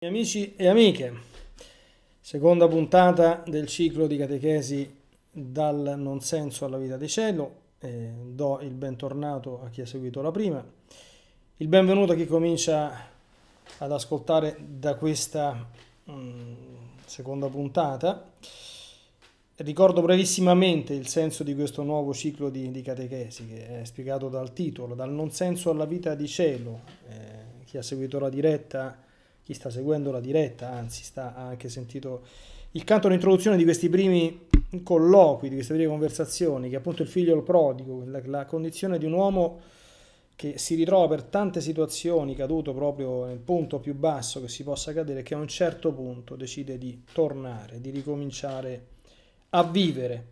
Amici e amiche, seconda puntata del ciclo di catechesi dal non senso alla vita di cielo, eh, do il bentornato a chi ha seguito la prima, il benvenuto a chi comincia ad ascoltare da questa mh, mm, seconda puntata. Ricordo brevissimamente il senso di questo nuovo ciclo di, di, catechesi che è spiegato dal titolo, dal non senso alla vita di cielo. Eh, chi ha seguito la diretta chi sta seguendo la diretta, anzi sta, ha anche sentito il canto d'introduzione di questi primi colloqui, di queste prime conversazioni, che è appunto il figlio il prodigo, la, la condizione di un uomo che si ritrova per tante situazioni caduto proprio nel punto più basso che si possa cadere, che a un certo punto decide di tornare, di ricominciare a vivere.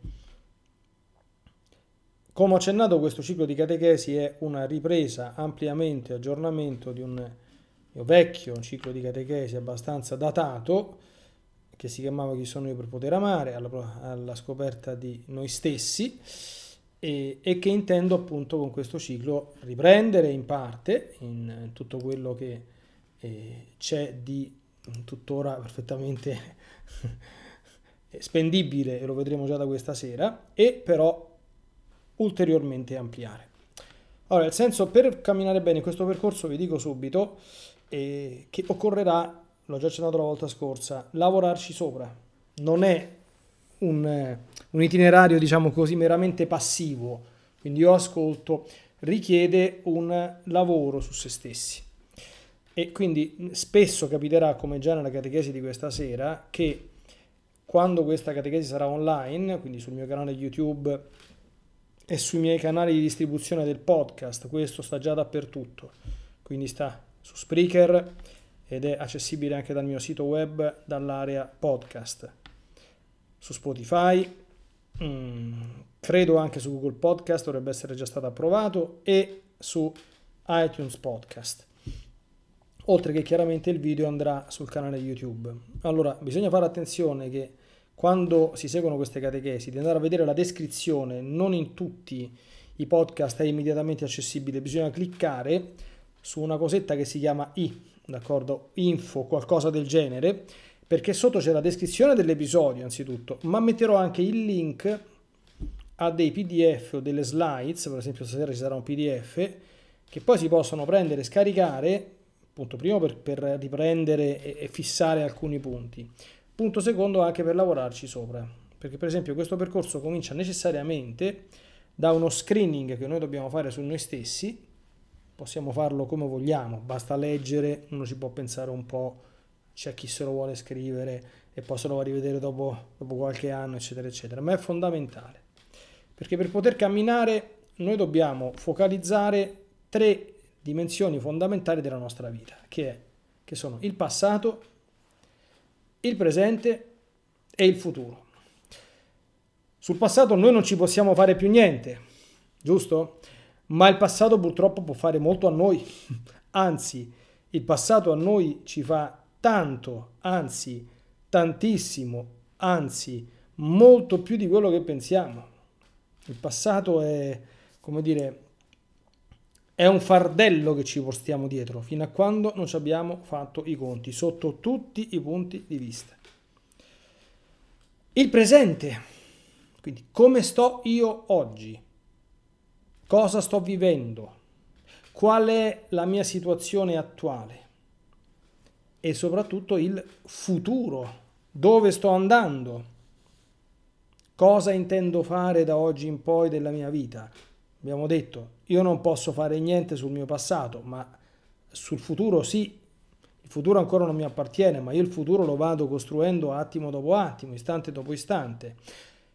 Come ho accennato, questo ciclo di catechesi è una ripresa, ampliamente, aggiornamento di un vecchio, ciclo di catechesi abbastanza datato, che si chiamava Chi sono io per poter amare, alla, alla scoperta di noi stessi, e, e, che intendo appunto con questo ciclo riprendere in parte in, in tutto quello che eh, c'è di tuttora perfettamente spendibile, e lo vedremo già da questa sera, e però ulteriormente ampliare. Allora, nel senso per camminare bene in questo percorso, vi dico subito, e che occorrerà, l'ho già accennato la volta scorsa, lavorarci sopra. Non è un, un itinerario, diciamo così, meramente passivo, quindi io ascolto, richiede un lavoro su se stessi. E quindi spesso capiterà, come già nella catechesi di questa sera, che quando questa catechesi sarà online, quindi sul mio canale YouTube e sui miei canali di distribuzione del podcast, questo sta già dappertutto, quindi sta su Spreaker ed è accessibile anche dal mio sito web dall'area podcast su Spotify mm, credo anche su Google Podcast dovrebbe essere già stato approvato e su iTunes Podcast oltre che chiaramente il video andrà sul canale YouTube allora bisogna fare attenzione che quando si seguono queste catechesi di andare a vedere la descrizione non in tutti i podcast è immediatamente accessibile bisogna cliccare su una cosetta che si chiama i, d'accordo? Info, qualcosa del genere, perché sotto c'è la descrizione dell'episodio anzitutto, ma metterò anche il link a dei pdf o delle slides, per esempio stasera ci sarà un pdf, che poi si possono prendere e scaricare, punto primo per, per riprendere e, e fissare alcuni punti, punto secondo anche per lavorarci sopra, perché per esempio questo percorso comincia necessariamente da uno screening che noi dobbiamo fare su noi stessi, possiamo farlo come vogliamo, basta leggere, uno ci può pensare un po', c'è chi se lo vuole scrivere e possono se rivedere dopo, dopo qualche anno, eccetera, eccetera, ma è fondamentale, perché per poter camminare noi dobbiamo focalizzare tre dimensioni fondamentali della nostra vita, che, è, che sono il passato, il presente e il futuro. Sul passato noi non ci possiamo fare più niente, giusto? ma il passato purtroppo può fare molto a noi, anzi il passato a noi ci fa tanto, anzi tantissimo, anzi molto più di quello che pensiamo. Il passato è, come dire, è un fardello che ci portiamo dietro fino a quando non ci abbiamo fatto i conti, sotto tutti i punti di vista. Il presente, quindi come sto io oggi? cosa sto vivendo, qual è la mia situazione attuale e soprattutto il futuro, dove sto andando, cosa intendo fare da oggi in poi della mia vita. Abbiamo detto, io non posso fare niente sul mio passato, ma sul futuro sì, il futuro ancora non mi appartiene, ma io il futuro lo vado costruendo attimo dopo attimo, istante dopo istante.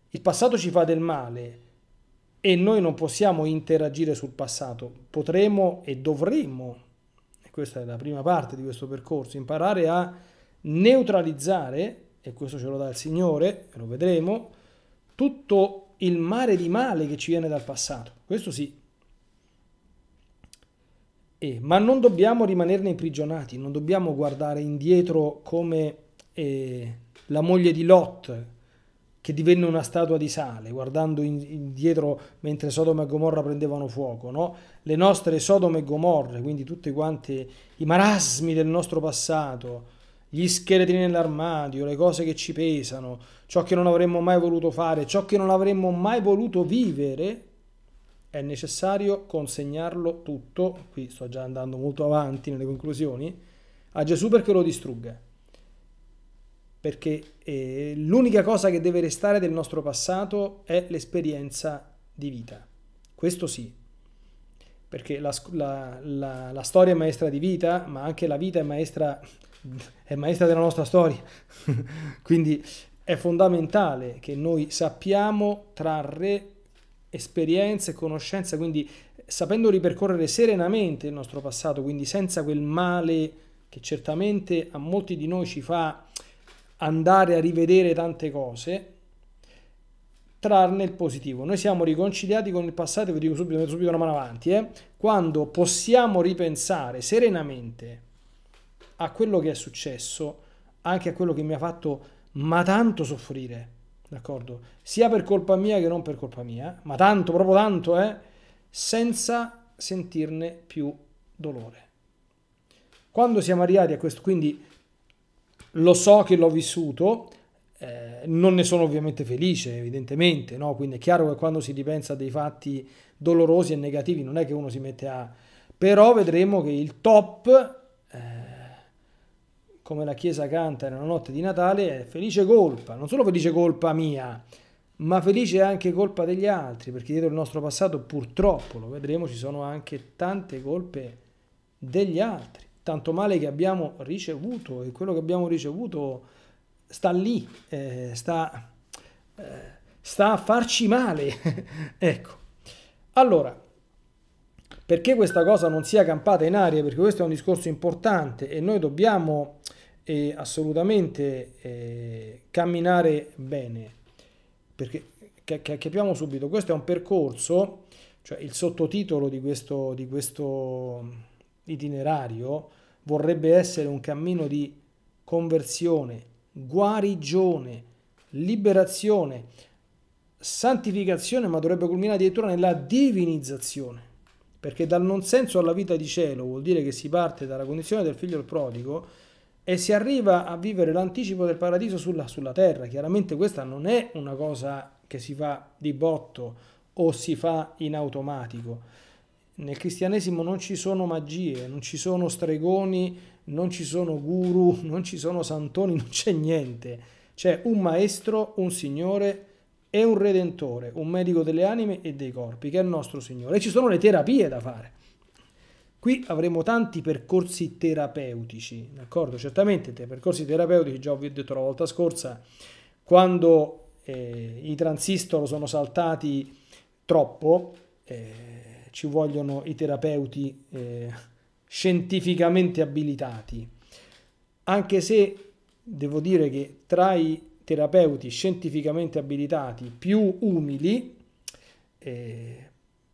Il passato ci fa del male, e noi non possiamo interagire sul passato, potremo e dovremmo, e questa è la prima parte di questo percorso, imparare a neutralizzare, e questo ce lo dà il Signore, lo vedremo, tutto il mare di male che ci viene dal passato, questo sì. E, ma non dobbiamo rimanerne imprigionati, non dobbiamo guardare indietro come eh, la moglie di Lot, che divenne una statua di sale, guardando indietro mentre Sodoma e Gomorra prendevano fuoco, no? le nostre Sodome e Gomorre, quindi tutti quanti i marasmi del nostro passato, gli scheletri nell'armadio, le cose che ci pesano, ciò che non avremmo mai voluto fare, ciò che non avremmo mai voluto vivere, è necessario consegnarlo tutto, qui sto già andando molto avanti nelle conclusioni, a Gesù perché lo distrugga perché eh, l'unica cosa che deve restare del nostro passato è l'esperienza di vita. Questo sì, perché la, la, la, la, storia è maestra di vita, ma anche la vita è maestra, è maestra della nostra storia. Quindi è fondamentale che noi sappiamo trarre esperienza e conoscenza, quindi sapendo ripercorrere serenamente il nostro passato, quindi senza quel male che certamente a molti di noi ci fa andare a rivedere tante cose, trarne il positivo. Noi siamo riconciliati con il passato, vi dico subito, metto subito una mano avanti, eh? quando possiamo ripensare serenamente a quello che è successo, anche a quello che mi ha fatto ma tanto soffrire, d'accordo? Sia per colpa mia che non per colpa mia, ma tanto, proprio tanto, eh? senza sentirne più dolore. Quando siamo arrivati a questo, quindi lo so che l'ho vissuto, eh, non ne sono ovviamente felice, evidentemente, no? quindi è chiaro che quando si ripensa a dei fatti dolorosi e negativi non è che uno si mette a... però vedremo che il top, eh, come la Chiesa canta nella notte di Natale, è felice colpa, non solo felice colpa mia, ma felice anche colpa degli altri, perché dietro il nostro passato purtroppo, lo vedremo, ci sono anche tante colpe degli altri tanto male che abbiamo ricevuto e quello che abbiamo ricevuto sta lì, eh, sta, eh, sta, a farci male. ecco, allora, perché questa cosa non sia campata in aria, perché questo è un discorso importante e noi dobbiamo eh, assolutamente eh, camminare bene, perché capiamo subito, questo è un percorso, cioè il sottotitolo di questo, di questo itinerario vorrebbe essere un cammino di conversione, guarigione, liberazione, santificazione, ma dovrebbe culminare addirittura nella divinizzazione. Perché dal non senso alla vita di cielo vuol dire che si parte dalla condizione del figlio del prodigo e si arriva a vivere l'anticipo del paradiso sulla, sulla terra. Chiaramente questa non è una cosa che si fa di botto o si fa in automatico nel cristianesimo non ci sono magie, non ci sono stregoni, non ci sono guru, non ci sono santoni, non c'è niente. C'è un maestro, un signore e un redentore, un medico delle anime e dei corpi, che è il nostro Signore. E ci sono le terapie da fare. Qui avremo tanti percorsi terapeutici, d'accordo? Certamente dei percorsi terapeutici, già vi ho detto la volta scorsa, quando eh, i transistor sono saltati troppo, eh, ci vogliono i terapeuti eh, scientificamente abilitati, anche se devo dire che tra i terapeuti scientificamente abilitati più umili, eh,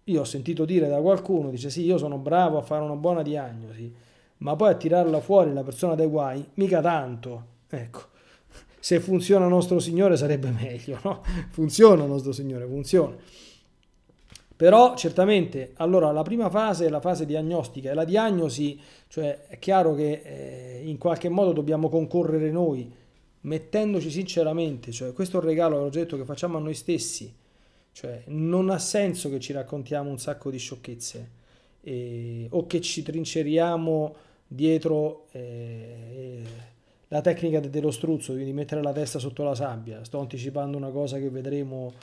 io ho sentito dire da qualcuno, dice sì, io sono bravo a fare una buona diagnosi, ma poi a tirarla fuori la persona dai guai, mica tanto. Ecco, se funziona nostro Signore sarebbe meglio, no? Funziona nostro Signore, funziona. Però certamente, allora la prima fase è la fase diagnostica e la diagnosi, cioè è chiaro che eh, in qualche modo dobbiamo concorrere noi, mettendoci sinceramente, cioè questo è un regalo, l'ho detto, che facciamo a noi stessi, cioè non ha senso che ci raccontiamo un sacco di sciocchezze eh, o che ci trinceriamo dietro eh, eh la tecnica dello struzzo, quindi mettere la testa sotto la sabbia, sto anticipando una cosa che vedremo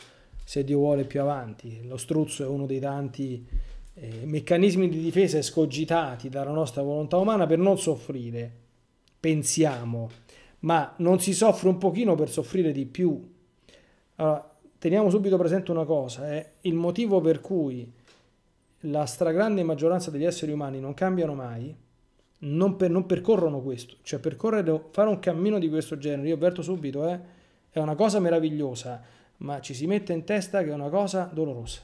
se Dio vuole più avanti. Lo struzzo è uno dei tanti eh, meccanismi di difesa escogitati dalla nostra volontà umana per non soffrire, pensiamo, ma non si soffre un pochino per soffrire di più. Allora, teniamo subito presente una cosa, è eh? il motivo per cui la stragrande maggioranza degli esseri umani non cambiano mai, non, per, non percorrono questo, cioè percorrere, fare un cammino di questo genere, io avverto subito, eh? è una cosa meravigliosa, ma ci si mette in testa che è una cosa dolorosa.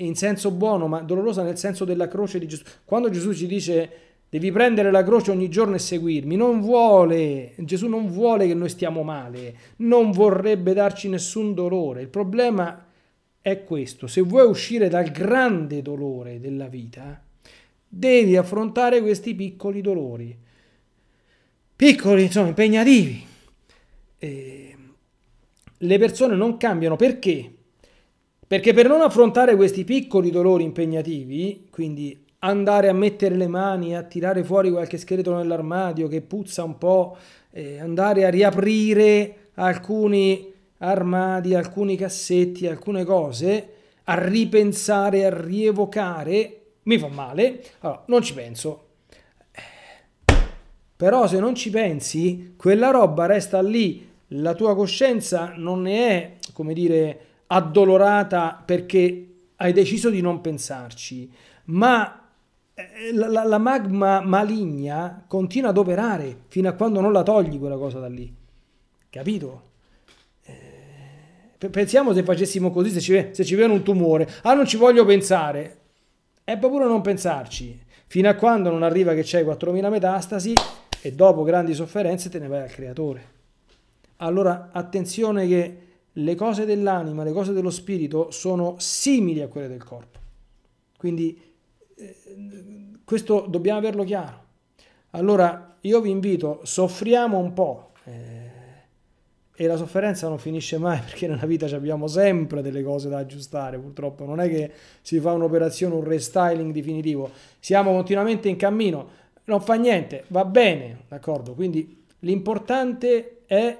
In senso buono, ma dolorosa nel senso della croce di Gesù. Quando Gesù ci dice devi prendere la croce ogni giorno e seguirmi, non vuole, Gesù non vuole che noi stiamo male, non vorrebbe darci nessun dolore. Il problema è questo, se vuoi uscire dal grande dolore della vita, devi affrontare questi piccoli dolori. Piccoli, insomma, impegnativi. E le persone non cambiano perché? Perché per non affrontare questi piccoli dolori impegnativi, quindi andare a mettere le mani, a tirare fuori qualche scheletro nell'armadio che puzza un po', eh, andare a riaprire alcuni armadi, alcuni cassetti, alcune cose, a ripensare, a rievocare, mi fa male, allora non ci penso. Eh, però se non ci pensi, quella roba resta lì la tua coscienza non ne è, come dire, addolorata perché hai deciso di non pensarci, ma eh, la, la, magma maligna continua ad operare fino a quando non la togli quella cosa da lì. Capito? Eh, pensiamo se facessimo così, se ci, se ci viene un tumore. Ah, non ci voglio pensare. È proprio non pensarci. Fino a quando non arriva che c'hai 4.000 metastasi e dopo grandi sofferenze te ne vai al creatore. Allora attenzione che le cose dell'anima, le cose dello spirito sono simili a quelle del corpo. Quindi eh, questo dobbiamo averlo chiaro. Allora io vi invito, soffriamo un po'. Eh, e la sofferenza non finisce mai perché nella vita abbiamo sempre delle cose da aggiustare purtroppo non è che si fa un'operazione un restyling definitivo siamo continuamente in cammino non fa niente va bene d'accordo quindi l'importante è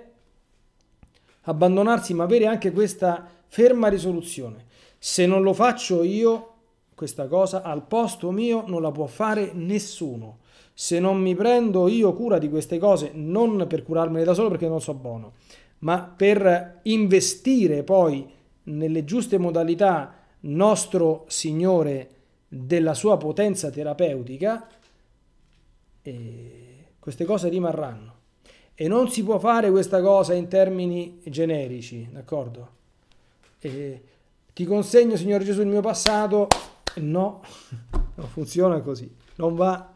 abbandonarsi, ma avere anche questa ferma risoluzione. Se non lo faccio io, questa cosa al posto mio non la può fare nessuno. Se non mi prendo io cura di queste cose, non per curarmene da solo perché non so buono, ma per investire poi nelle giuste modalità nostro Signore della sua potenza terapeutica, eh, queste cose rimarranno. E non si può fare questa cosa in termini generici, d'accordo? E ti consegno, Signore Gesù, il mio passato. No, non funziona così. Non va,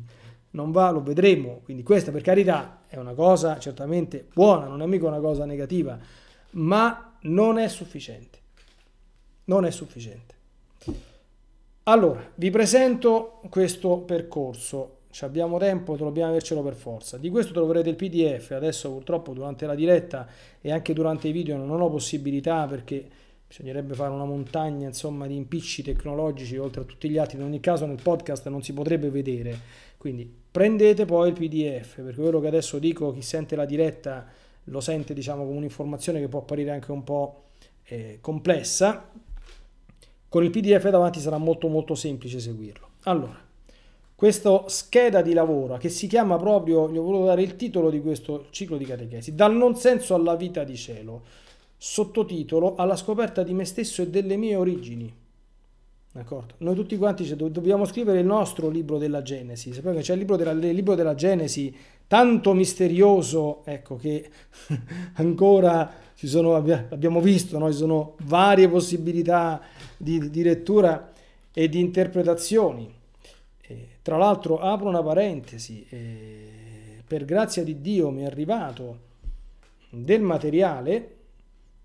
non va, lo vedremo. Quindi questa, per carità, è una cosa certamente buona, non è mica una cosa negativa, ma non è sufficiente. Non è sufficiente. Allora, vi presento questo percorso. Ci abbiamo tempo, dobbiamo avercelo per forza. Di questo troverete il PDF, adesso purtroppo durante la diretta e anche durante i video non ho possibilità perché bisognerebbe fare una montagna insomma, di impicci tecnologici oltre a tutti gli altri, in ogni caso nel podcast non si potrebbe vedere. Quindi prendete poi il PDF, perché quello che adesso dico chi sente la diretta lo sente diciamo come un'informazione che può apparire anche un po' eh, complessa. Con il PDF davanti sarà molto molto semplice seguirlo. Allora, questa scheda di lavoro che si chiama proprio, gli ho voluto dare il titolo di questo ciclo di catechesi, dal non senso alla vita di cielo, sottotitolo alla scoperta di me stesso e delle mie origini. D'accordo? Noi tutti quanti cioè, dobbiamo scrivere il nostro libro della Genesi, sapete che c'è il libro della, il libro della Genesi tanto misterioso, ecco che ancora ci sono, abbiamo visto, no? ci sono varie possibilità di, di lettura e di interpretazioni eh, tra l'altro apro una parentesi, eh, per grazia di Dio mi è arrivato del materiale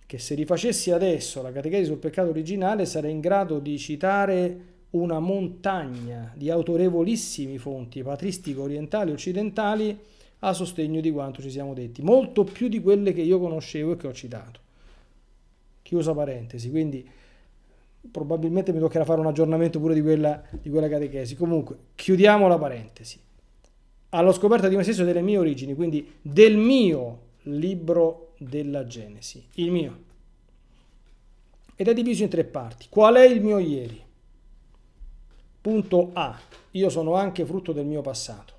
che se rifacessi adesso la catechesi sul peccato originale sarei in grado di citare una montagna di autorevolissimi fonti patristiche orientali e occidentali a sostegno di quanto ci siamo detti, molto più di quelle che io conoscevo e che ho citato. Chiusa parentesi, quindi probabilmente mi toccherà fare un aggiornamento pure di quella, di quella catechesi. Comunque, chiudiamo la parentesi. Allo scoperta di me stesso delle mie origini, quindi del mio libro della Genesi, il mio. Ed è diviso in tre parti. Qual è il mio ieri? Punto A. Io sono anche frutto del mio passato.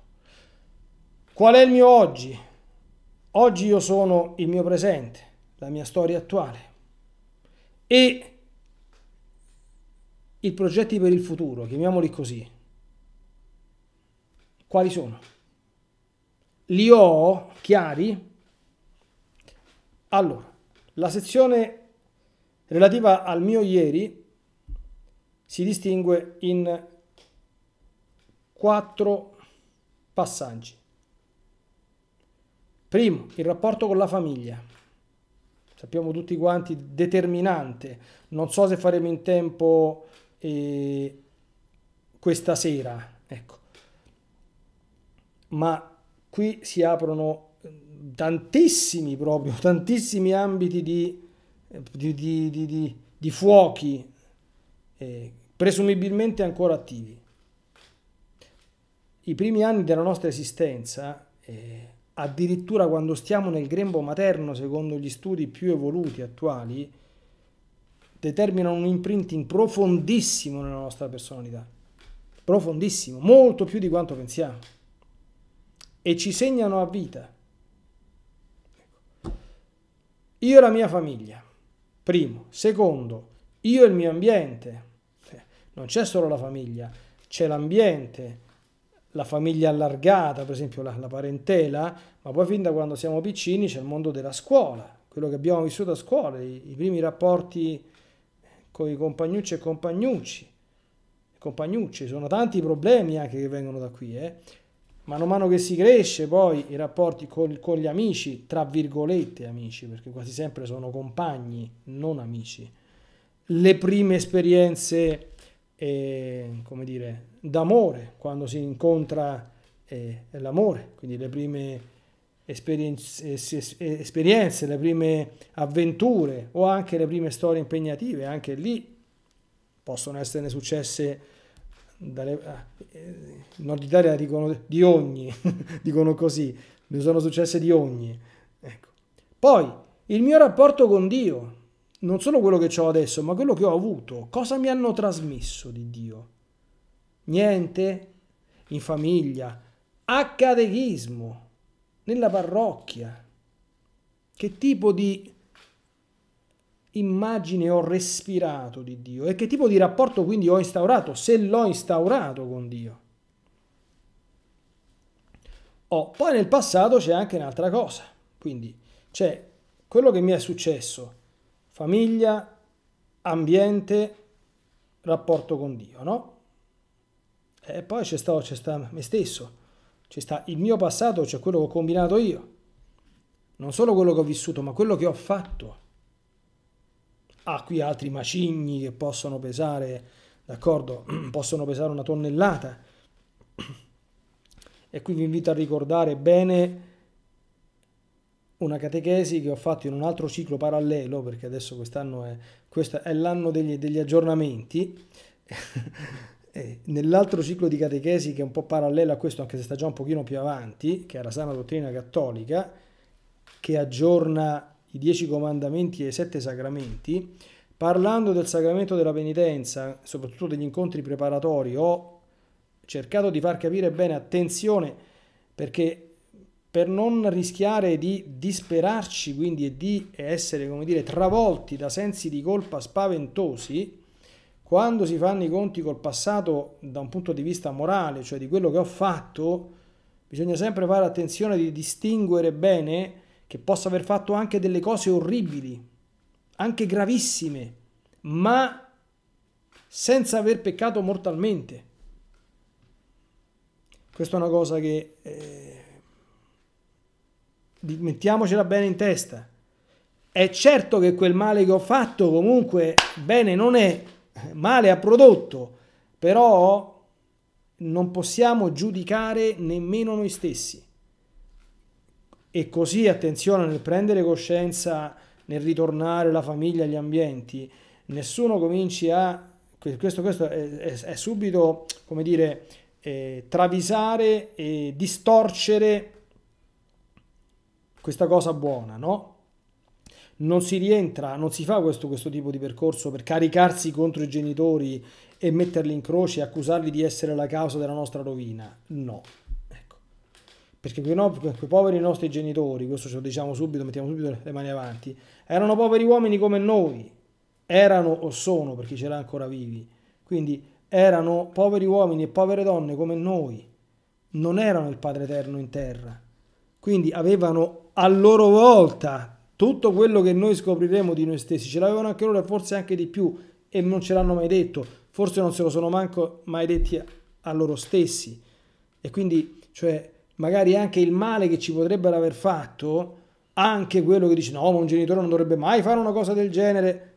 Qual è il mio oggi? Oggi io sono il mio presente, la mia storia attuale. E i progetti per il futuro, chiamiamoli così, quali sono? Li ho chiari? Allora, la sezione relativa al mio ieri si distingue in quattro passaggi. Primo, il rapporto con la famiglia. Sappiamo tutti quanti, determinante. Non so se faremo in tempo eh, questa sera, ecco. Ma qui si aprono eh, tantissimi proprio, tantissimi ambiti eh, di, di, di, di fuochi eh, presumibilmente ancora attivi. I primi anni della nostra esistenza, eh, addirittura quando stiamo nel grembo materno, secondo gli studi più evoluti attuali, determinano un imprinting profondissimo nella nostra personalità, profondissimo, molto più di quanto pensiamo, e ci segnano a vita. Ecco. Io e la mia famiglia, primo. Secondo, io e il mio ambiente. Eh, non c'è solo la famiglia, c'è l'ambiente, la famiglia allargata, per esempio la, la, parentela, ma poi fin da quando siamo piccini c'è il mondo della scuola, quello che abbiamo vissuto a scuola, i, i primi rapporti con i compagnucci e compagnucci. Compagnucci, sono tanti i problemi anche che vengono da qui, eh. a mano che si cresce poi i rapporti col, con gli amici, tra virgolette amici, perché quasi sempre sono compagni, non amici. Le prime esperienze, eh, come dire, d'amore, quando si incontra eh, l'amore, quindi le prime eh, eh, esperienze, le prime avventure o anche le prime storie impegnative, anche lì possono esserne successe dalle, in eh, Nord Italia dicono di ogni, dicono così, ne sono successe di ogni. Ecco. Poi il mio rapporto con Dio, non solo quello che ho adesso, ma quello che ho avuto, cosa mi hanno trasmesso di Dio? Niente? In famiglia? A catechismo nella parrocchia? Che tipo di immagine ho respirato di Dio e che tipo di rapporto quindi ho instaurato, se l'ho instaurato con Dio? Oh, poi nel passato c'è anche un'altra cosa, quindi c'è quello che mi è successo, famiglia, ambiente, rapporto con Dio, no? E poi c'è stato, c'è stato me stesso. Ci sta il mio passato, cioè quello che ho combinato io. Non solo quello che ho vissuto, ma quello che ho fatto. Ah, qui altri macigni che possono pesare, d'accordo, possono pesare una tonnellata. E qui vi invito a ricordare bene una catechesi che ho fatto in un altro ciclo parallelo, perché adesso quest'anno è, è l'anno degli, degli aggiornamenti. Eh, nell'altro ciclo di catechesi che è un po' parallelo a questo, anche se sta già un pochino più avanti, che è la sana dottrina cattolica, che aggiorna i dieci comandamenti e i sette sacramenti, parlando del sacramento della penitenza, soprattutto degli incontri preparatori, ho cercato di far capire bene attenzione perché per non rischiare di disperarci quindi e di essere come dire travolti da sensi di colpa spaventosi quando si fanno i conti col passato da un punto di vista morale, cioè di quello che ho fatto, bisogna sempre fare attenzione di distinguere bene che posso aver fatto anche delle cose orribili, anche gravissime, ma senza aver peccato mortalmente. Questa è una cosa che eh, mettiamocela bene in testa. È certo che quel male che ho fatto comunque bene non è, male ha prodotto, però non possiamo giudicare nemmeno noi stessi. E così attenzione nel prendere coscienza, nel ritornare la famiglia, agli ambienti, nessuno cominci a... Questo, questo è, è, è, subito, come dire, eh, travisare e distorcere questa cosa buona, no? non si rientra, non si fa questo, questo tipo di percorso per caricarsi contro i genitori e metterli in croce e accusarli di essere la causa della nostra rovina. No. Ecco. Perché quei, no, quei poveri nostri genitori, questo ce lo diciamo subito, mettiamo subito le mani avanti, erano poveri uomini come noi, erano o sono, perché ce l'ha ancora vivi. Quindi erano poveri uomini e povere donne come noi, non erano il Padre Eterno in terra. Quindi avevano a loro volta tutto quello che noi scopriremo di noi stessi, ce l'avevano anche loro e forse anche di più e non ce l'hanno mai detto, forse non se lo sono manco mai detti a, loro stessi. E quindi, cioè, magari anche il male che ci potrebbero aver fatto, anche quello che dice no, ma un genitore non dovrebbe mai fare una cosa del genere,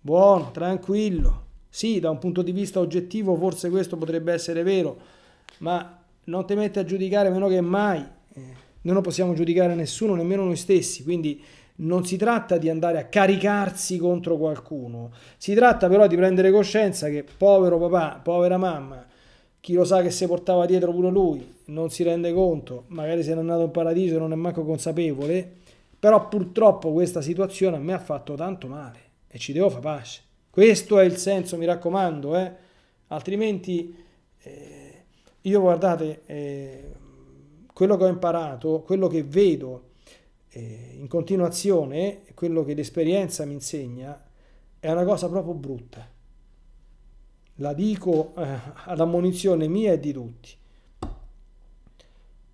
buono, tranquillo. Sì, da un punto di vista oggettivo forse questo potrebbe essere vero, ma non ti metti a giudicare meno che mai. Eh, noi non possiamo giudicare nessuno, nemmeno noi stessi, quindi non si tratta di andare a caricarsi contro qualcuno, si tratta però di prendere coscienza che povero papà, povera mamma, chi lo sa che si portava dietro pure lui, non si rende conto, magari se n'è andato in paradiso e non è manco consapevole, però purtroppo questa situazione a me ha fatto tanto male e ci devo fare pace. Questo è il senso, mi raccomando, eh? altrimenti eh, io guardate, eh, quello che ho imparato, quello che vedo, eh, in continuazione quello che l'esperienza mi insegna è una cosa proprio brutta. La dico eh, ad ammonizione mia e di tutti,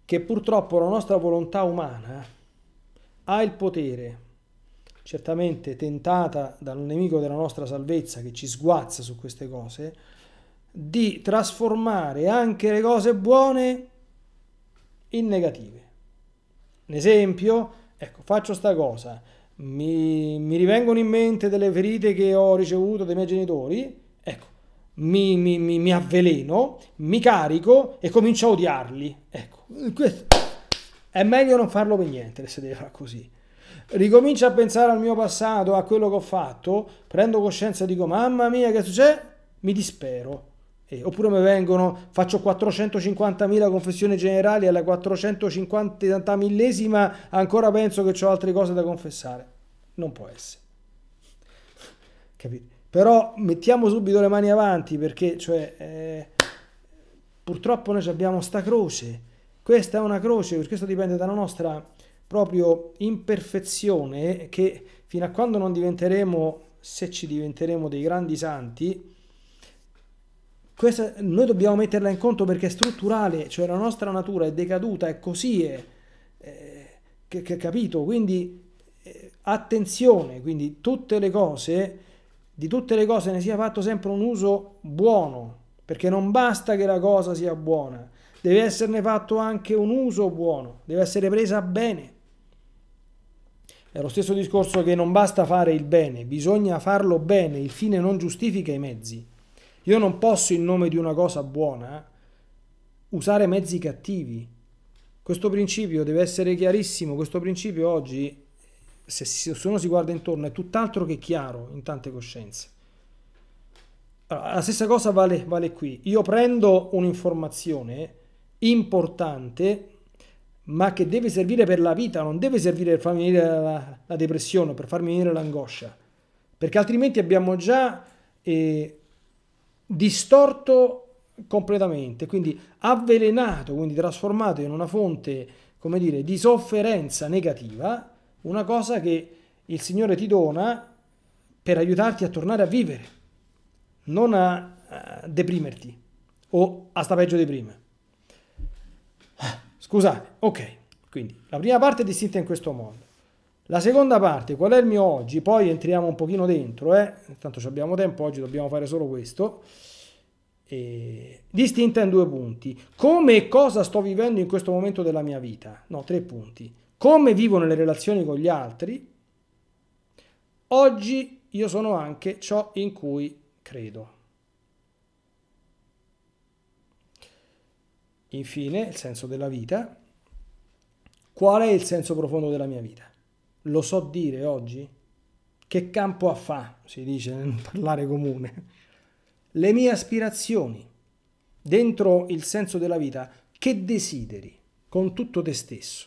che purtroppo la nostra volontà umana eh, ha il potere, certamente tentata dal nemico della nostra salvezza che ci sguazza su queste cose, di trasformare anche le cose buone in negative. Un esempio, Ecco, faccio sta cosa, mi, mi rivengono in mente delle ferite che ho ricevuto dai miei genitori, ecco, mi, mi, mi avveleno, mi carico e comincio a odiarli. Ecco, questo. è meglio non farlo per niente se deve fare così ricomincio a pensare al mio passato, a quello che ho fatto, prendo coscienza e dico mamma mia che succede? Mi dispero. Eh, oppure mi vengono, faccio 450.000 confessioni generali alla 450 millesima, ancora penso che ho altre cose da confessare. Non può essere. Capito? Però mettiamo subito le mani avanti perché, cioè, eh, purtroppo noi abbiamo sta croce. Questa è una croce, perché questo dipende dalla nostra proprio imperfezione che fino a quando non diventeremo, se ci diventeremo dei grandi santi, questa, noi dobbiamo metterla in conto perché è strutturale, cioè la nostra natura è decaduta, è così, è, è che, che, capito? Quindi eh, attenzione, quindi tutte le cose, di tutte le cose ne sia fatto sempre un uso buono, perché non basta che la cosa sia buona, deve esserne fatto anche un uso buono, deve essere presa bene. È lo stesso discorso che non basta fare il bene, bisogna farlo bene, il fine non giustifica i mezzi. Io non posso, in nome di una cosa buona, usare mezzi cattivi. Questo principio deve essere chiarissimo, questo principio oggi, se, uno si guarda intorno, è tutt'altro che chiaro in tante coscienze. la stessa cosa vale, vale qui. Io prendo un'informazione importante, ma che deve servire per la vita, non deve servire per farmi venire la, la depressione, per farmi venire l'angoscia, perché altrimenti abbiamo già eh, distorto completamente, quindi avvelenato, quindi trasformato in una fonte, come dire, di sofferenza negativa, una cosa che il Signore ti dona per aiutarti a tornare a vivere, non a, deprimerti o a sta peggio di prima. Ah, scusate, ok, quindi la prima parte è distinta in questo modo. La seconda parte, qual è il mio oggi? Poi entriamo un pochino dentro, eh? tanto abbiamo tempo, oggi dobbiamo fare solo questo. E... Distinta in due punti. Come e cosa sto vivendo in questo momento della mia vita? No, tre punti. Come vivo nelle relazioni con gli altri? Oggi io sono anche ciò in cui credo. Infine, il senso della vita. Qual è il senso profondo della mia vita? lo so dire oggi? Che campo a fa, si dice nel parlare comune. Le mie aspirazioni, dentro il senso della vita, che desideri con tutto te stesso?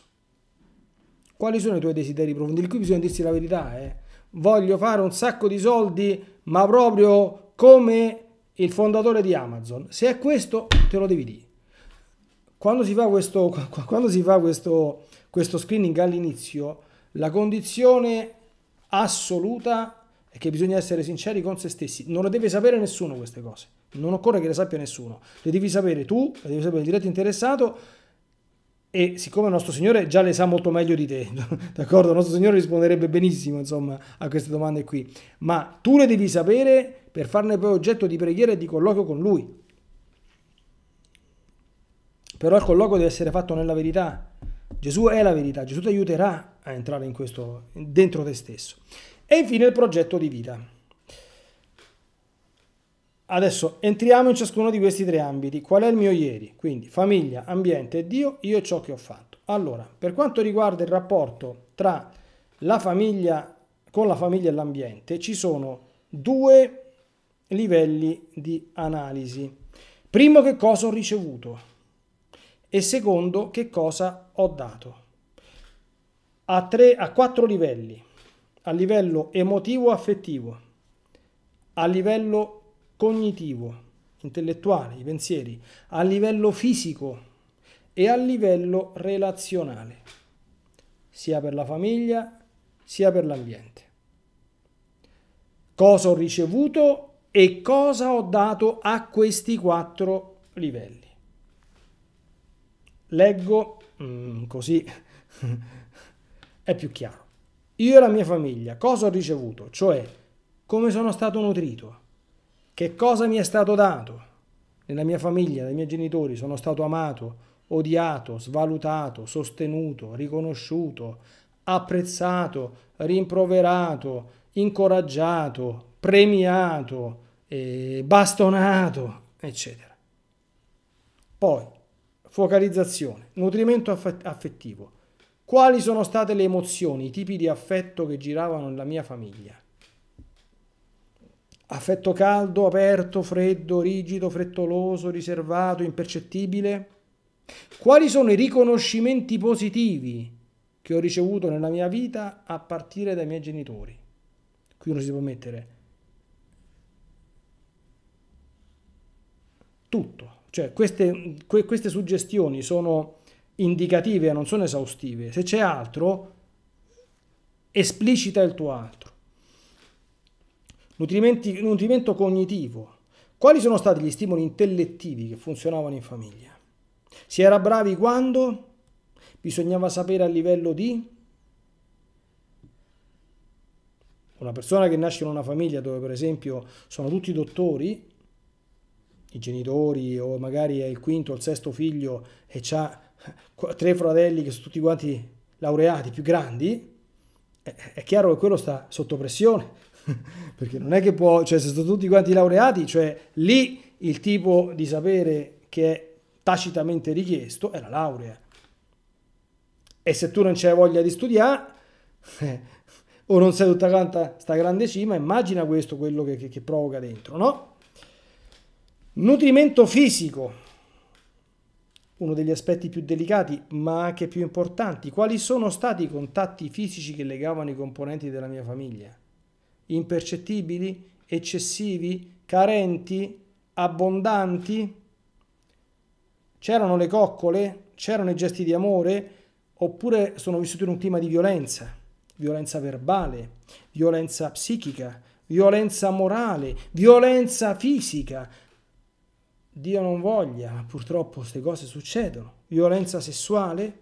Quali sono i tuoi desideri profondi? Qui bisogna dirsi la verità, eh? Voglio fare un sacco di soldi, ma proprio come il fondatore di Amazon. Se è questo, te lo devi dire. Quando si fa questo, quando si fa questo, questo screening all'inizio, la condizione assoluta è che bisogna essere sinceri con se stessi. Non lo deve sapere nessuno queste cose. Non occorre che le sappia nessuno. Le devi sapere tu, le devi sapere il diretto interessato e siccome il nostro Signore già le sa molto meglio di te, d'accordo? Il nostro Signore risponderebbe benissimo, insomma, a queste domande qui. Ma tu le devi sapere per farne poi oggetto di preghiera e di colloquio con Lui. Però il colloquio deve essere fatto nella verità, Gesù è la verità, Gesù ti aiuterà a entrare in questo, dentro te stesso. E infine il progetto di vita. Adesso entriamo in ciascuno di questi tre ambiti. Qual è il mio ieri? Quindi famiglia, ambiente Dio, io e ciò che ho fatto. Allora, per quanto riguarda il rapporto tra la famiglia, con la famiglia e l'ambiente, ci sono due livelli di analisi. Primo, che cosa ho ricevuto? e secondo che cosa ho dato. A, tre, a quattro livelli, a livello emotivo-affettivo, a livello cognitivo, intellettuale, i pensieri, a livello fisico e a livello relazionale, sia per la famiglia sia per l'ambiente. Cosa ho ricevuto e cosa ho dato a questi quattro livelli leggo mm, così è più chiaro. Io e la mia famiglia cosa ho ricevuto? Cioè come sono stato nutrito? Che cosa mi è stato dato? Nella mia famiglia, dai miei genitori sono stato amato, odiato, svalutato, sostenuto, riconosciuto, apprezzato, rimproverato, incoraggiato, premiato, eh, bastonato, eccetera. Poi Focalizzazione, nutrimento affettivo. Quali sono state le emozioni, i tipi di affetto che giravano nella mia famiglia? Affetto caldo, aperto, freddo, rigido, frettoloso, riservato, impercettibile? Quali sono i riconoscimenti positivi che ho ricevuto nella mia vita a partire dai miei genitori? Qui uno si può mettere tutto cioè queste, que, queste suggestioni sono indicative, non sono esaustive. Se c'è altro, esplicita il tuo altro. Nutrimento cognitivo. Quali sono stati gli stimoli intellettivi che funzionavano in famiglia? Si era bravi quando? Bisognava sapere a livello di? Una persona che nasce in una famiglia dove per esempio sono tutti dottori, i genitori o magari è il quinto o il sesto figlio e ha tre fratelli che sono tutti quanti laureati più grandi, è chiaro che quello sta sotto pressione, perché non è che può, cioè se sono tutti quanti laureati, cioè lì il tipo di sapere che è tacitamente richiesto è la laurea. E se tu non c'hai voglia di studiare, o non sei tutta quanta sta grande cima, immagina questo quello che, che, che provoca dentro, no? Nutrimento fisico, uno degli aspetti più delicati ma anche più importanti. Quali sono stati i contatti fisici che legavano i componenti della mia famiglia? Impercettibili? Eccessivi? Carenti? Abbondanti? C'erano le coccole? C'erano i gesti di amore? Oppure sono vissuto in un clima di violenza? Violenza verbale? Violenza psichica? Violenza morale? Violenza fisica? Dio non voglia, ma purtroppo queste cose succedono. Violenza sessuale,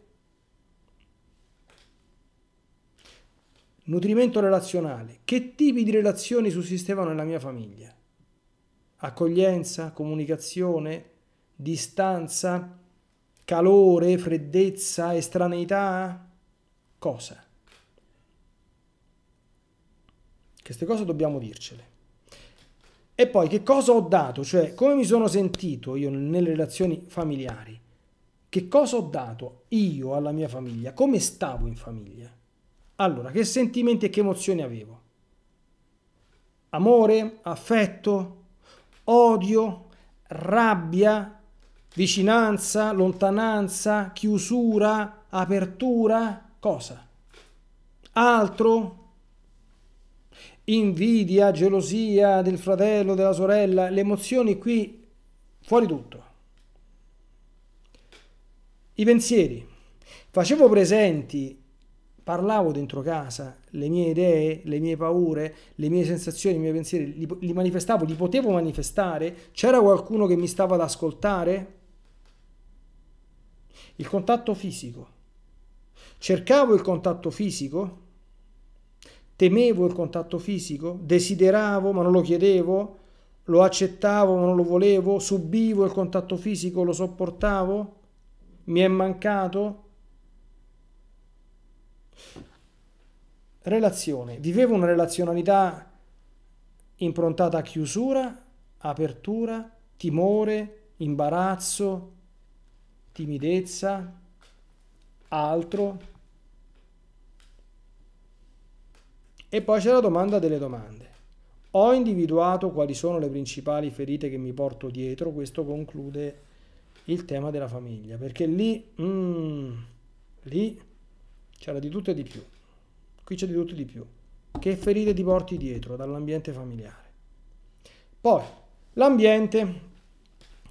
nutrimento relazionale. Che tipi di relazioni sussistevano nella mia famiglia? Accoglienza, comunicazione, distanza, calore, freddezza, estraneità? Cosa? Queste cose dobbiamo dircele. E poi che cosa ho dato, cioè come mi sono sentito io nelle relazioni familiari? Che cosa ho dato io alla mia famiglia? Come stavo in famiglia? Allora, che sentimenti e che emozioni avevo? Amore, affetto, odio, rabbia, vicinanza, lontananza, chiusura, apertura, cosa? Altro, invidia, gelosia del fratello, della sorella, le emozioni qui fuori tutto. I pensieri. Facevo presenti, parlavo dentro casa, le mie idee, le mie paure, le mie sensazioni, i miei pensieri, li, li manifestavo, li potevo manifestare? C'era qualcuno che mi stava ad ascoltare? Il contatto fisico. Cercavo il contatto fisico? Temevo il contatto fisico? Desideravo ma non lo chiedevo? Lo accettavo ma non lo volevo? Subivo il contatto fisico? Lo sopportavo? Mi è mancato? Relazione. Vivevo una relazionalità improntata a chiusura, apertura, timore, imbarazzo, timidezza, altro, E poi c'è la domanda delle domande. Ho individuato quali sono le principali ferite che mi porto dietro, questo conclude il tema della famiglia, perché lì, mm, lì c'era di tutto e di più. Qui c'è di tutto e di più. Che ferite ti porti dietro dall'ambiente familiare? Poi, l'ambiente,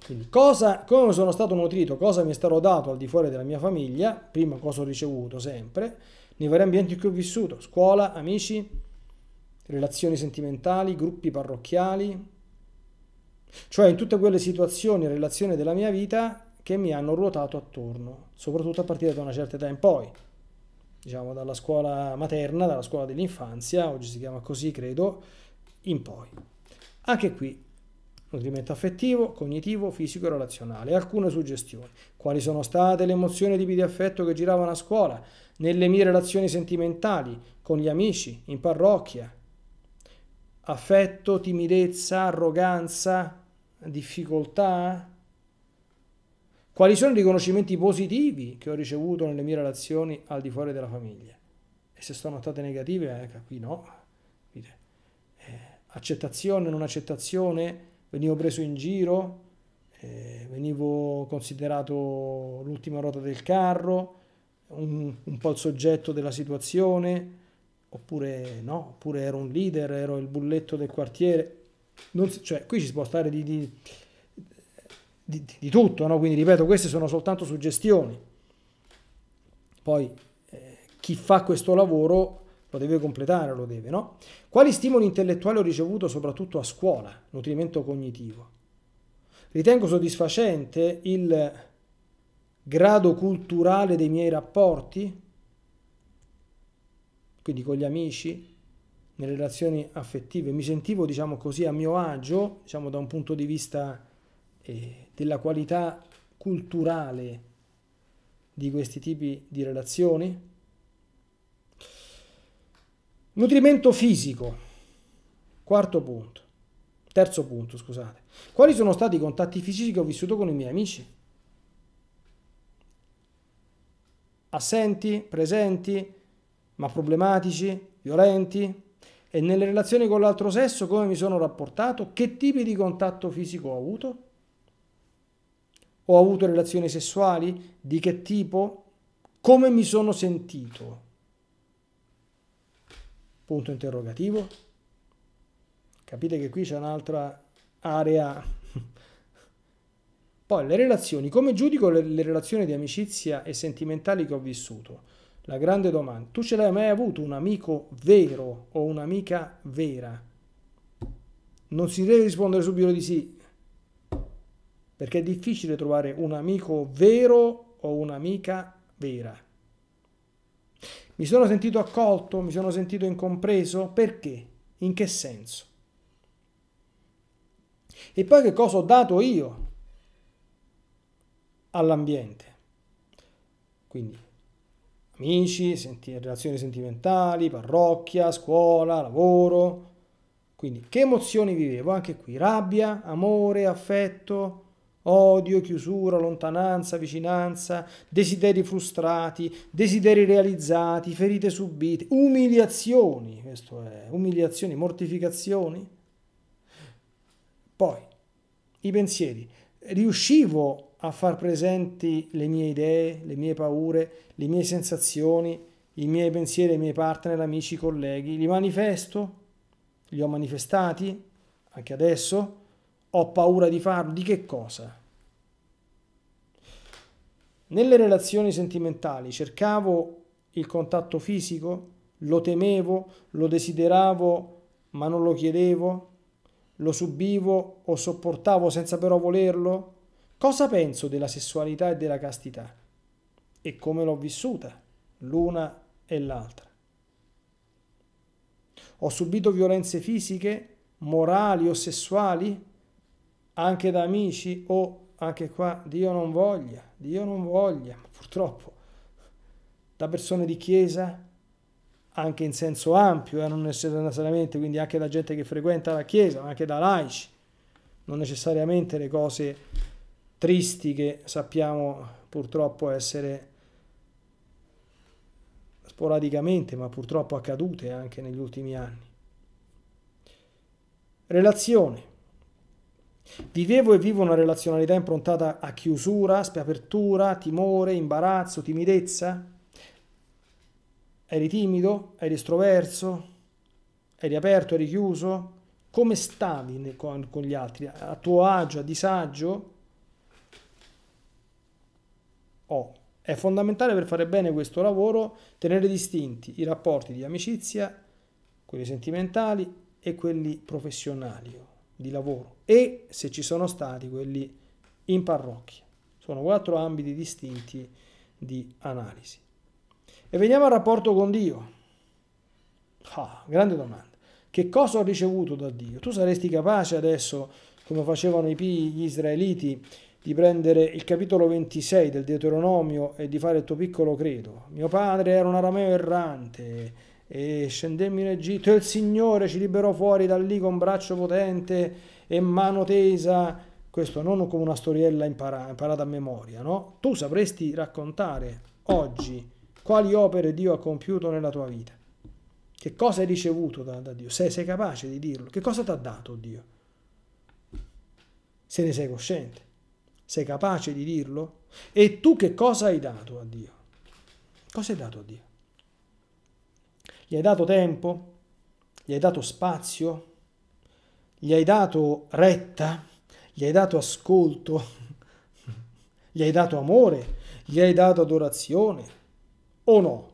quindi cosa, come sono stato nutrito, cosa mi è stato dato al di fuori della mia famiglia, prima cosa ho ricevuto sempre, nei vari ambienti in cui ho vissuto, scuola, amici, relazioni sentimentali, gruppi parrocchiali, cioè in tutte quelle situazioni e relazioni della mia vita che mi hanno ruotato attorno, soprattutto a partire da una certa età in poi, diciamo dalla scuola materna, dalla scuola dell'infanzia, oggi si chiama così credo, in poi. Anche qui nutrimento affettivo, cognitivo, fisico e relazionale, alcune suggestioni. Quali sono state le emozioni e tipi di affetto che giravano a scuola, nelle mie relazioni sentimentali, con gli amici, in parrocchia? Affetto, timidezza, arroganza, difficoltà? Quali sono i riconoscimenti positivi che ho ricevuto nelle mie relazioni al di fuori della famiglia? E se sono state negative, eh, ecco, qui no. Eh, accettazione, non accettazione, venivo preso in giro, eh, venivo considerato l'ultima ruota del carro, un, un, po' il soggetto della situazione, oppure no, oppure ero un leader, ero il bulletto del quartiere. Non, cioè, qui ci si può stare di, di, di, di tutto, no? quindi ripeto, queste sono soltanto suggestioni. Poi eh, chi fa questo lavoro lo deve completare, lo deve, no? Quali stimoli intellettuali ho ricevuto soprattutto a scuola? Nutrimento cognitivo. Ritengo soddisfacente il grado culturale dei miei rapporti, quindi con gli amici, nelle relazioni affettive. Mi sentivo, diciamo così, a mio agio, diciamo da un punto di vista eh, della qualità culturale di questi tipi di relazioni. Nutrimento fisico, quarto punto, terzo punto, scusate. Quali sono stati i contatti fisici che ho vissuto con i miei amici? Assenti, presenti, ma problematici, violenti? E nelle relazioni con l'altro sesso come mi sono rapportato? Che tipi di contatto fisico ho avuto? Ho avuto relazioni sessuali? Di che tipo? Come mi sono sentito? Punto interrogativo. Capite che qui c'è un'altra area. Poi le relazioni, come giudico le, le relazioni di amicizia e sentimentali che ho vissuto? La grande domanda, tu ce l'hai mai avuto un amico vero o un'amica vera? Non si deve rispondere subito di sì, perché è difficile trovare un amico vero o un'amica vera. Mi sono sentito accolto, mi sono sentito incompreso, perché? In che senso? E poi che cosa ho dato io all'ambiente? Quindi amici, senti, relazioni sentimentali, parrocchia, scuola, lavoro. Quindi che emozioni vivevo? Anche qui rabbia, amore, affetto, Odio, chiusura, lontananza, vicinanza, desideri frustrati, desideri realizzati, ferite subite, umiliazioni, questo è, umiliazioni, mortificazioni. Poi, i pensieri. Riuscivo a far presenti le mie idee, le mie paure, le mie sensazioni, i miei pensieri i miei partner, amici, colleghi. Li manifesto? Li ho manifestati? Anche adesso? Ho paura di farlo? Di che cosa? Nelle relazioni sentimentali cercavo il contatto fisico, lo temevo, lo desideravo, ma non lo chiedevo, lo subivo o sopportavo senza però volerlo? Cosa penso della sessualità e della castità? E come l'ho vissuta l'una e l'altra? Ho subito violenze fisiche, morali o sessuali? anche da amici o anche qua Dio non voglia, Dio non voglia, purtroppo da persone di chiesa anche in senso ampio, eh, non necessariamente, quindi anche da gente che frequenta la chiesa, ma anche da laici, non necessariamente le cose tristi che sappiamo purtroppo essere sporadicamente, ma purtroppo accadute anche negli ultimi anni. Relazione. Vivevo e vivo una relazionalità improntata a chiusura, spiapertura, timore, imbarazzo, timidezza? Eri timido? Eri estroverso? Eri aperto? Eri chiuso? Come stavi con, con gli altri? A tuo agio, a disagio? Oh, è fondamentale per fare bene questo lavoro tenere distinti i rapporti di amicizia, quelli sentimentali e quelli professionali di lavoro e se ci sono stati quelli in parrocchia. Sono quattro ambiti distinti di analisi. E veniamo al rapporto con Dio. Ah, grande domanda. Che cosa ho ricevuto da Dio? Tu saresti capace adesso, come facevano i pii, gli israeliti, di prendere il capitolo 26 del Deuteronomio e di fare il tuo piccolo credo. Mio padre era un arameo errante, e scendemmo in Egitto e il Signore ci liberò fuori da lì con braccio potente e mano tesa. Questo non come una storiella impara- imparata a memoria, no? Tu sapresti raccontare oggi quali opere Dio ha compiuto nella tua vita. Che cosa hai ricevuto da, da Dio? Se sei capace di dirlo? Che cosa ti ha dato Dio? Se ne sei cosciente? Sei capace di dirlo? E tu che cosa hai dato a Dio? Cosa hai dato a Dio? Gli hai dato tempo? Gli hai dato spazio? Gli hai dato retta? Gli hai dato ascolto? Gli hai dato amore? Gli hai dato adorazione? O no?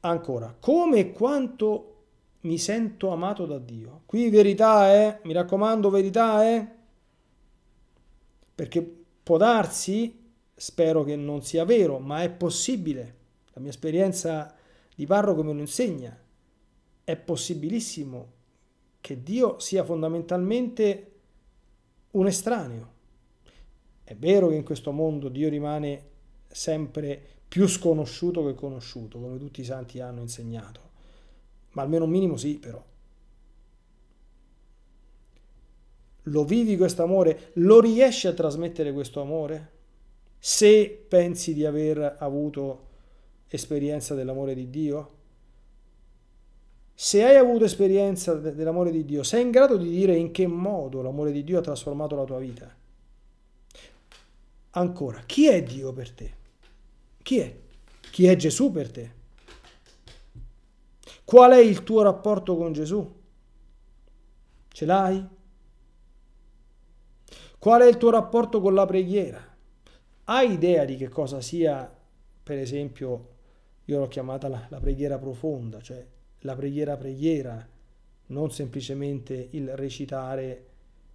Ancora, come e quanto mi sento amato da Dio. Qui verità è, eh? mi raccomando, verità è, eh? perché può darsi, spero che non sia vero, ma è possibile la mia esperienza di parroco me lo insegna. È possibilissimo che Dio sia fondamentalmente un estraneo. È vero che in questo mondo Dio rimane sempre più sconosciuto che conosciuto, come tutti i santi hanno insegnato, ma almeno un minimo sì però. Lo vivi questo amore? Lo riesci a trasmettere questo amore? Se pensi di aver avuto esperienza dell'amore di Dio? Se hai avuto esperienza dell'amore di Dio, sei in grado di dire in che modo l'amore di Dio ha trasformato la tua vita? Ancora, chi è Dio per te? Chi è? Chi è Gesù per te? Qual è il tuo rapporto con Gesù? Ce l'hai? Qual è il tuo rapporto con la preghiera? Hai idea di che cosa sia, per esempio, io l'ho chiamata la, la preghiera profonda, cioè la preghiera preghiera, non semplicemente il recitare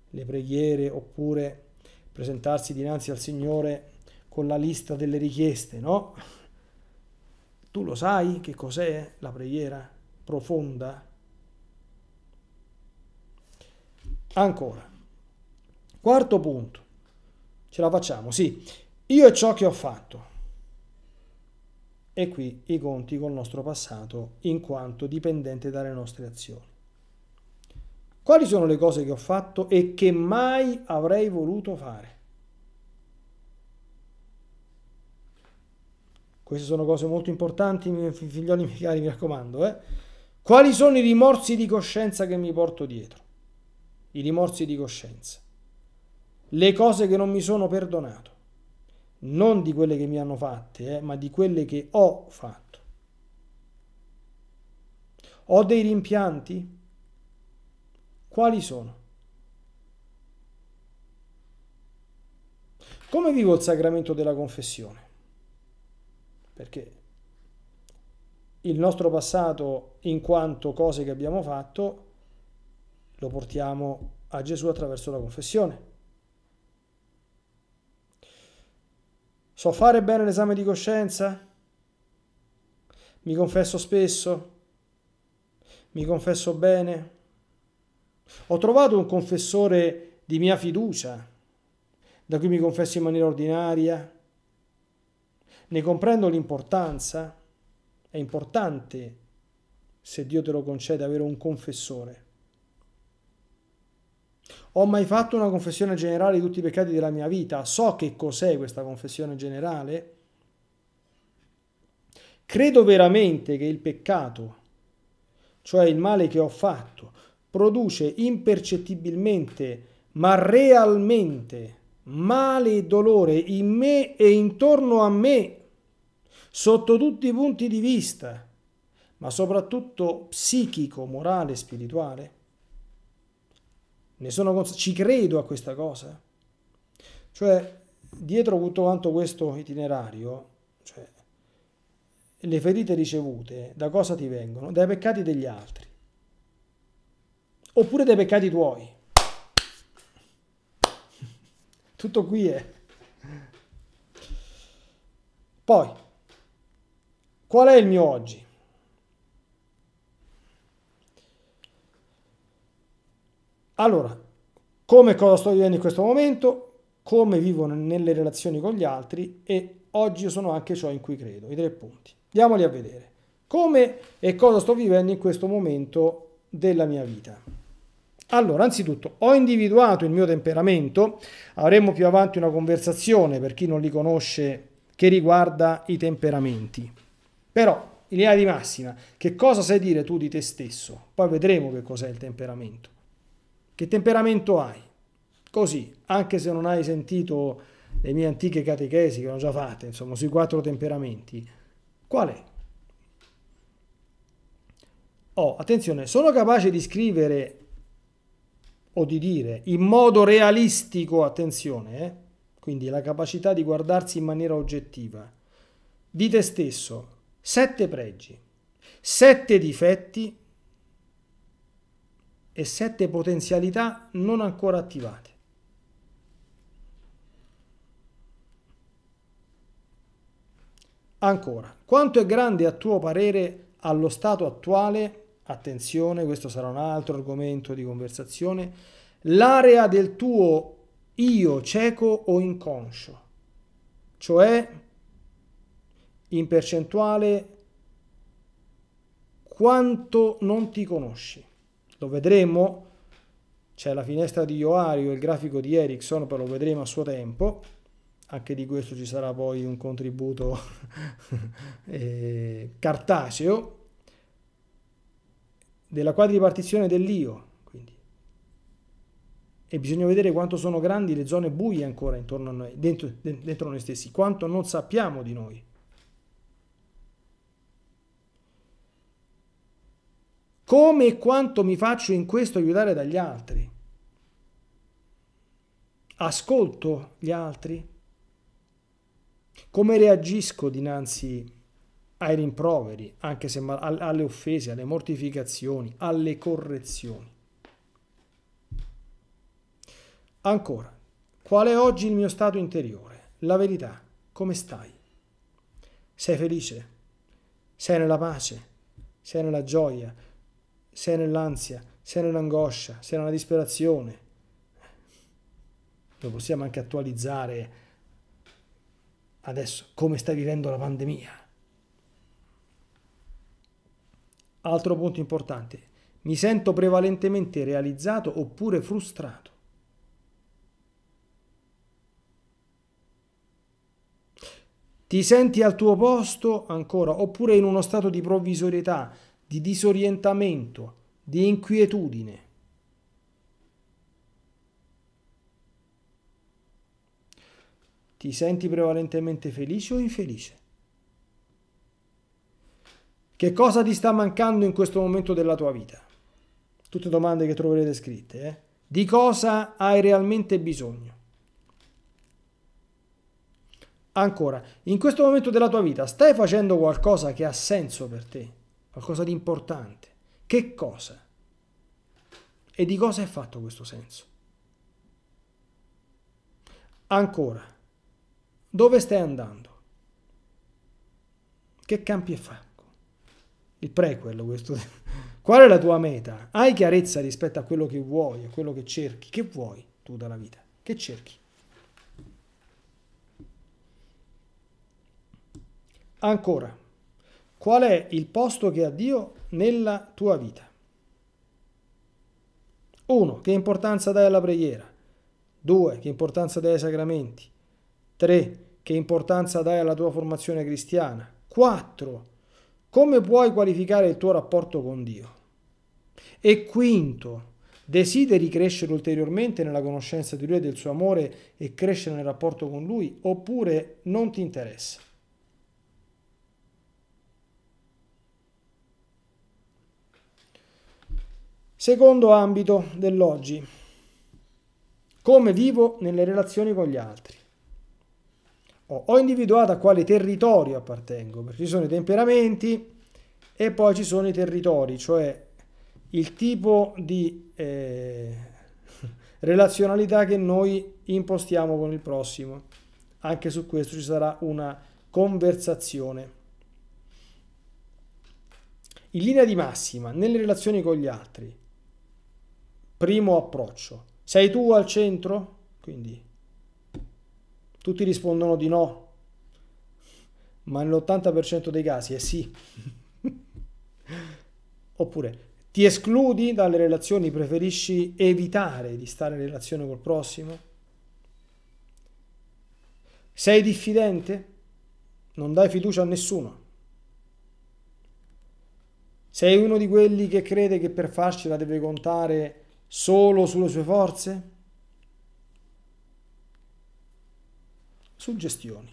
le preghiere oppure presentarsi dinanzi al Signore con la lista delle richieste, no? Tu lo sai che cos'è la preghiera profonda? Ancora. Quarto punto. Ce la facciamo, sì. Io e ciò che ho fatto e qui i conti col nostro passato in quanto dipendente dalle nostre azioni. Quali sono le cose che ho fatto e che mai avrei voluto fare? Queste sono cose molto importanti, figlioli miei cari, mi raccomando. Eh? Quali sono i rimorsi di coscienza che mi porto dietro? I rimorsi di coscienza. Le cose che non mi sono perdonato non di quelle che mi hanno fatte, eh, ma di quelle che ho fatto. Ho dei rimpianti? Quali sono? Come vivo il sacramento della confessione? Perché il nostro passato, in quanto cose che abbiamo fatto, lo portiamo a Gesù attraverso la confessione. So fare bene l'esame di coscienza? Mi confesso spesso? Mi confesso bene? Ho trovato un confessore di mia fiducia, da cui mi confesso in maniera ordinaria? Ne comprendo l'importanza? È importante, se Dio te lo concede, avere un confessore. Ho mai fatto una confessione generale di tutti i peccati della mia vita? So che cos'è questa confessione generale? Credo veramente che il peccato, cioè il male che ho fatto, produce impercettibilmente, ma realmente, male e dolore in me e intorno a me, sotto tutti i punti di vista, ma soprattutto psichico, morale e spirituale? Ne sono consapevole, ci credo a questa cosa. Cioè, dietro tutto quanto questo itinerario, cioè, le ferite ricevute da cosa ti vengono? Dai peccati degli altri. Oppure dai peccati tuoi. Tutto qui è. Poi, qual è il mio oggi? Allora, come cosa sto vivendo in questo momento, come vivo nelle relazioni con gli altri e oggi sono anche ciò in cui credo, i tre punti. Andiamoli a vedere. Come e cosa sto vivendo in questo momento della mia vita. Allora, anzitutto, ho individuato il mio temperamento, avremo più avanti una conversazione per chi non li conosce che riguarda i temperamenti. Però, in linea di massima, che cosa sai dire tu di te stesso? Poi vedremo che cos'è il temperamento. Che temperamento hai? Così, anche se non hai sentito le mie antiche catechesi che ho già fatte, insomma, sui quattro temperamenti, qual è? Oh, attenzione, sono capace di scrivere o di dire in modo realistico, attenzione, eh? quindi la capacità di guardarsi in maniera oggettiva, di te stesso, sette pregi, sette difetti e 7 potenzialità non ancora attivate. Ancora, quanto è grande a tuo parere allo stato attuale, attenzione, questo sarà un altro argomento di conversazione, l'area del tuo io cieco o inconscio, cioè in percentuale quanto non ti conosci lo vedremo, c'è la finestra di Ioario, il grafico di Ericsson, però lo vedremo a suo tempo, anche di questo ci sarà poi un contributo eh, cartaceo, della quadripartizione dell'io, quindi. e bisogna vedere quanto sono grandi le zone buie ancora intorno a noi, dentro, dentro noi stessi, quanto non sappiamo di noi. come e quanto mi faccio in questo aiutare dagli altri. Ascolto gli altri? Come reagisco dinanzi ai rimproveri, anche se alle offese, alle mortificazioni, alle correzioni? Ancora, qual è oggi il mio stato interiore? La verità, come stai? Sei felice? Sei nella pace? Sei nella gioia? sei nell'ansia, sei nell'angoscia, sei nella disperazione. Lo possiamo anche attualizzare adesso, come stai vivendo la pandemia. Altro punto importante, mi sento prevalentemente realizzato oppure frustrato. Ti senti al tuo posto ancora oppure in uno stato di provvisorietà? di disorientamento, di inquietudine. Ti senti prevalentemente felice o infelice? Che cosa ti sta mancando in questo momento della tua vita? Tutte domande che troverete scritte. Eh? Di cosa hai realmente bisogno? Ancora, in questo momento della tua vita stai facendo qualcosa che ha senso per te? qualcosa di importante. Che cosa? E di cosa è fatto questo senso? Ancora, dove stai andando? Che campi e fa? Il prequel questo. Qual è la tua meta? Hai chiarezza rispetto a quello che vuoi, a quello che cerchi? Che vuoi tu dalla vita? Che cerchi? Ancora, Qual è il posto che ha Dio nella tua vita? 1. Che importanza dai alla preghiera? 2. Che importanza dai ai sacramenti? 3. Che importanza dai alla tua formazione cristiana? 4. Come puoi qualificare il tuo rapporto con Dio? E quinto, desideri crescere ulteriormente nella conoscenza di Lui e del suo amore e crescere nel rapporto con Lui oppure non ti interessa? Secondo ambito dell'oggi, come vivo nelle relazioni con gli altri. ho individuato a quale territorio appartengo, perché ci sono i temperamenti e poi ci sono i territori, cioè il tipo di eh, relazionalità che noi impostiamo con il prossimo. Anche su questo ci sarà una conversazione. In linea di massima, nelle relazioni con gli altri, Primo approccio. Sei tu al centro? Quindi tutti rispondono di no, ma nell'80% dei casi è sì. Oppure ti escludi dalle relazioni, preferisci evitare di stare in relazione col prossimo? Sei diffidente? Non dai fiducia a nessuno. Sei uno di quelli che crede che per farcela deve contare solo sulle sue forze? Suggestioni.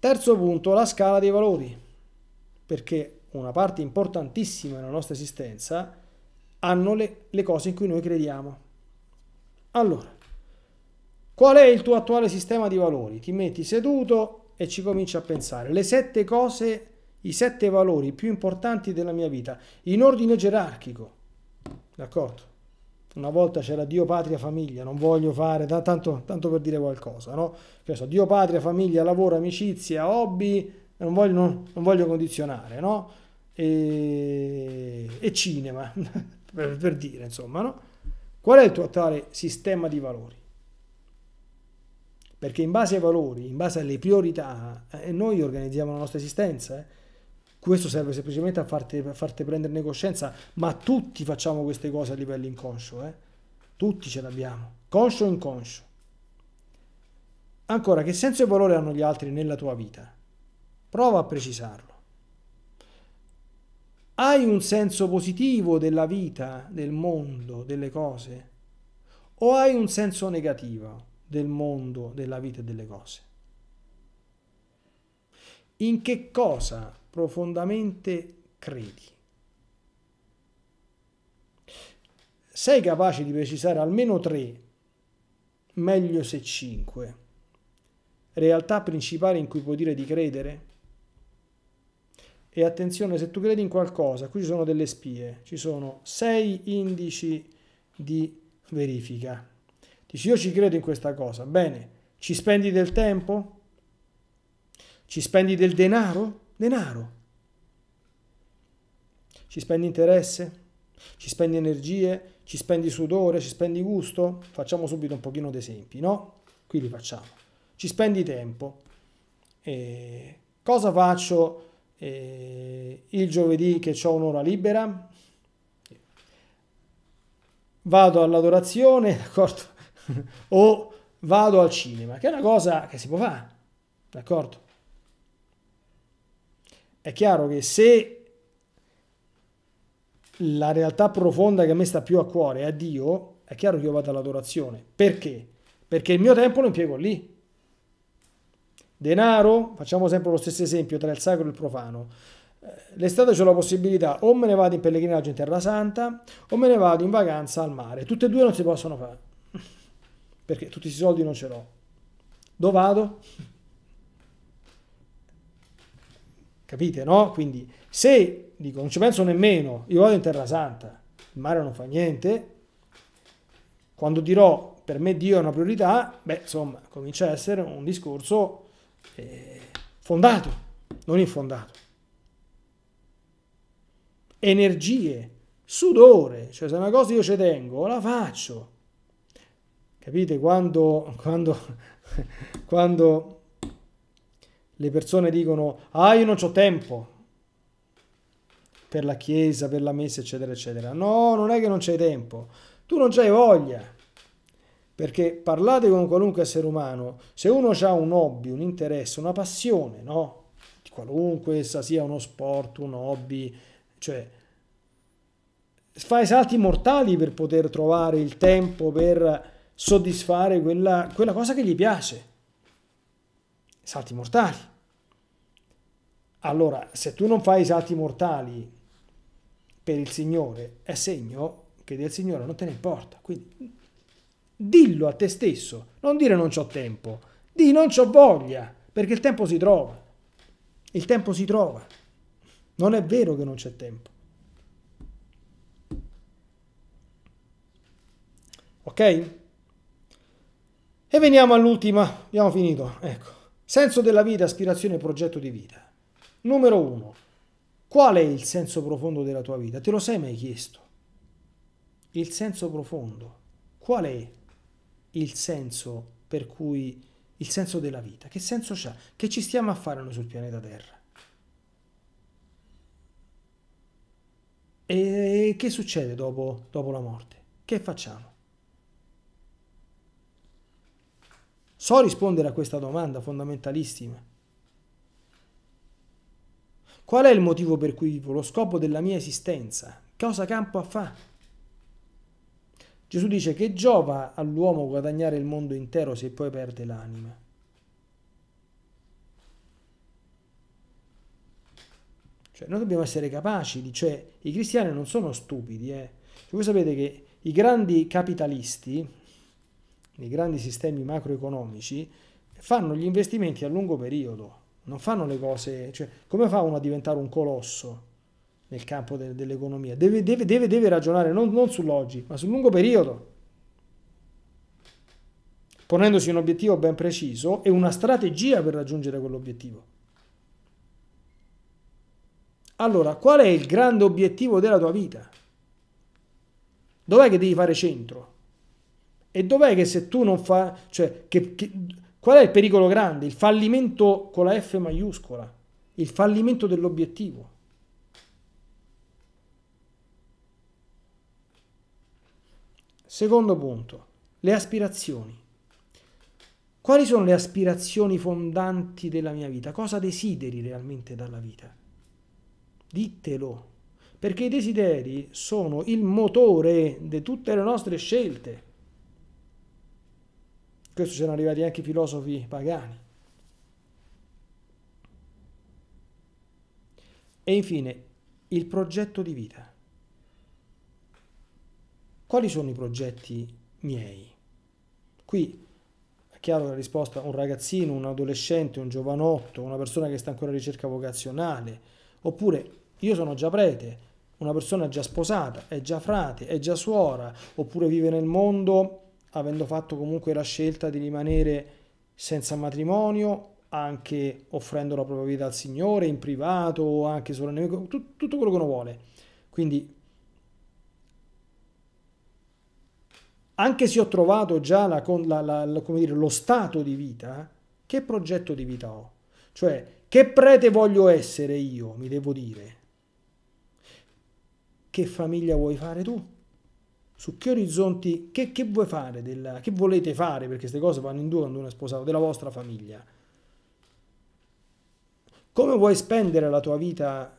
Terzo punto, la scala dei valori, perché una parte importantissima della nostra esistenza hanno le, le cose in cui noi crediamo. Allora, qual è il tuo attuale sistema di valori? Ti metti seduto e ci cominci a pensare. Le sette cose, i sette valori più importanti della mia vita, in ordine gerarchico d'accordo? Una volta c'era Dio, patria, famiglia, non voglio fare, tanto, tanto per dire qualcosa, no? Che so, Dio, patria, famiglia, lavoro, amicizia, hobby, non voglio, non, non voglio condizionare, no? E, e cinema, per, per dire, insomma, no? Qual è il tuo attuale sistema di valori? Perché in base ai valori, in base alle priorità, eh, noi organizziamo la nostra esistenza. Eh? Questo serve semplicemente a farti, a farti prenderne coscienza, ma tutti facciamo queste cose a livello inconscio, eh? tutti ce l'abbiamo, conscio o inconscio. Ancora, che senso e valore hanno gli altri nella tua vita? Prova a precisarlo. Hai un senso positivo della vita, del mondo, delle cose? O hai un senso negativo del mondo, della vita e delle cose? In che cosa profondamente credi. Sei capace di precisare almeno tre, meglio se cinque, realtà principali in cui puoi dire di credere? E attenzione, se tu credi in qualcosa, qui ci sono delle spie, ci sono sei indici di verifica. Dici io ci credo in questa cosa, bene, ci spendi del tempo? Ci spendi del denaro? denaro. Ci spendi interesse? Ci spendi energie? Ci spendi sudore? Ci spendi gusto? Facciamo subito un pochino d'esempi, no? Qui li facciamo. Ci spendi tempo. E cosa faccio eh, il giovedì che ho un'ora libera? Vado all'adorazione, d'accordo? o vado al cinema, che è una cosa che si può fare, d'accordo? è chiaro che se la realtà profonda che a me sta più a cuore è Dio, è chiaro che io vado all'adorazione. Perché? Perché il mio tempo lo impiego lì. Denaro, facciamo sempre lo stesso esempio tra il sacro e il profano. Eh, L'estate c'è la possibilità o me ne vado in pellegrinaggio in Terra Santa o me ne vado in vacanza al mare. Tutte e due non si possono fare perché tutti i soldi non ce l'ho. Dove vado? Capite, no? Quindi se, dico, non ci penso nemmeno, io vado in Terra Santa, il mare non fa niente, quando dirò per me Dio è una priorità, beh, insomma, comincia a essere un discorso eh, fondato, non infondato. Energie, sudore, cioè se una cosa io ci tengo, la faccio. Capite, quando, quando, quando le persone dicono, ah io non ho tempo per la chiesa, per la messa, eccetera, eccetera. No, non è che non c'è tempo, tu non c'hai voglia. Perché parlate con qualunque essere umano, se uno ha un hobby, un interesse, una passione, no? di Qualunque essa sia uno sport, un hobby, cioè fai salti mortali per poter trovare il tempo per soddisfare quella, quella cosa che gli piace. Salti mortali. Allora, se tu non fai i salti mortali per il Signore, è segno che del Signore non te ne importa. Quindi dillo a te stesso, non dire non ho tempo, di non ho voglia, perché il tempo si trova. Il tempo si trova. Non è vero che non c'è tempo. Ok? E veniamo all'ultima, abbiamo finito, ecco. Senso della vita, aspirazione progetto di vita. Numero 1. Qual è il senso profondo della tua vita? Te lo sei mai chiesto? Il senso profondo. Qual è il senso per cui il senso della vita? Che senso c'ha? Che ci stiamo a fare noi sul pianeta Terra? E che succede dopo, dopo la morte? Che facciamo? So rispondere a questa domanda fondamentalissima. Qual è il motivo per cui vivo? Lo scopo della mia esistenza? Cosa campo a fa? Gesù dice che giova all'uomo guadagnare il mondo intero se poi perde l'anima. Cioè, noi dobbiamo essere capaci, di, cioè i cristiani non sono stupidi. Eh. Cioè, voi sapete che i grandi capitalisti, nei grandi sistemi macroeconomici, fanno gli investimenti a lungo periodo non fanno le cose, cioè, come fa uno a diventare un colosso nel campo de, dell'economia? Deve, deve, deve, deve ragionare non, non sull'oggi, ma sul lungo periodo, ponendosi un obiettivo ben preciso e una strategia per raggiungere quell'obiettivo. Allora, qual è il grande obiettivo della tua vita? Dov'è che devi fare centro? E dov'è che se tu non fai, cioè, che, che, Qual è il pericolo grande? Il fallimento con la F maiuscola, il fallimento dell'obiettivo. Secondo punto, le aspirazioni. Quali sono le aspirazioni fondanti della mia vita? Cosa desideri realmente dalla vita? Dittelo, perché i desideri sono il motore di tutte le nostre scelte. Questo c'erano arrivati anche i filosofi pagani. E infine, il progetto di vita. Quali sono i progetti miei? Qui è chiaro la risposta, un ragazzino, un adolescente, un giovanotto, una persona che sta ancora in ricerca vocazionale, oppure io sono già prete, una persona già sposata, è già frate, è già suora, oppure vive nel mondo avendo fatto comunque la scelta di rimanere senza matrimonio, anche offrendo la propria vita al Signore in privato o anche solo nel nemico, tutto, tutto quello che uno vuole. Quindi, anche se ho trovato già la, la, la, dire, lo stato di vita, che progetto di vita ho? Cioè, che prete voglio essere io, mi devo dire? Che famiglia vuoi fare tu? su che orizzonti, che, che vuoi fare, della, che volete fare, perché queste cose vanno in due quando uno è sposato, della vostra famiglia. Come vuoi spendere la tua vita?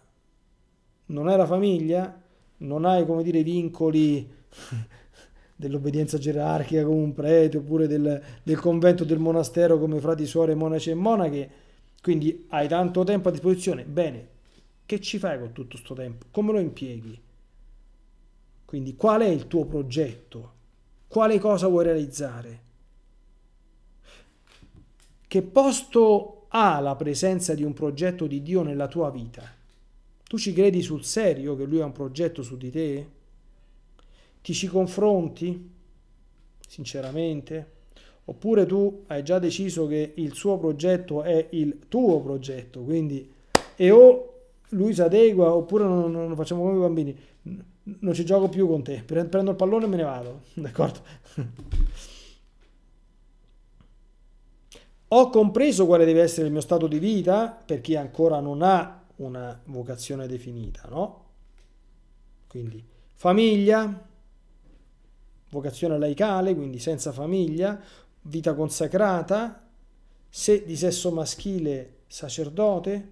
Non hai la famiglia? Non hai, come dire, vincoli dell'obbedienza gerarchica come un prete oppure del, del convento del monastero come frati, suore, monaci e monache? Quindi hai tanto tempo a disposizione? Bene, che ci fai con tutto questo tempo? Come lo impieghi? Quindi qual è il tuo progetto? Quale cosa vuoi realizzare? Che posto ha la presenza di un progetto di Dio nella tua vita? Tu ci credi sul serio che Lui ha un progetto su di te? Ti ci confronti? Sinceramente? Oppure tu hai già deciso che il suo progetto è il tuo progetto, quindi e o lui si adegua oppure non, non facciamo come i bambini non ci gioco più con te, prendo il pallone e me ne vado, d'accordo? Ho compreso quale deve essere il mio stato di vita per chi ancora non ha una vocazione definita, no? Quindi famiglia, vocazione laicale, quindi senza famiglia, vita consacrata, se di sesso maschile sacerdote,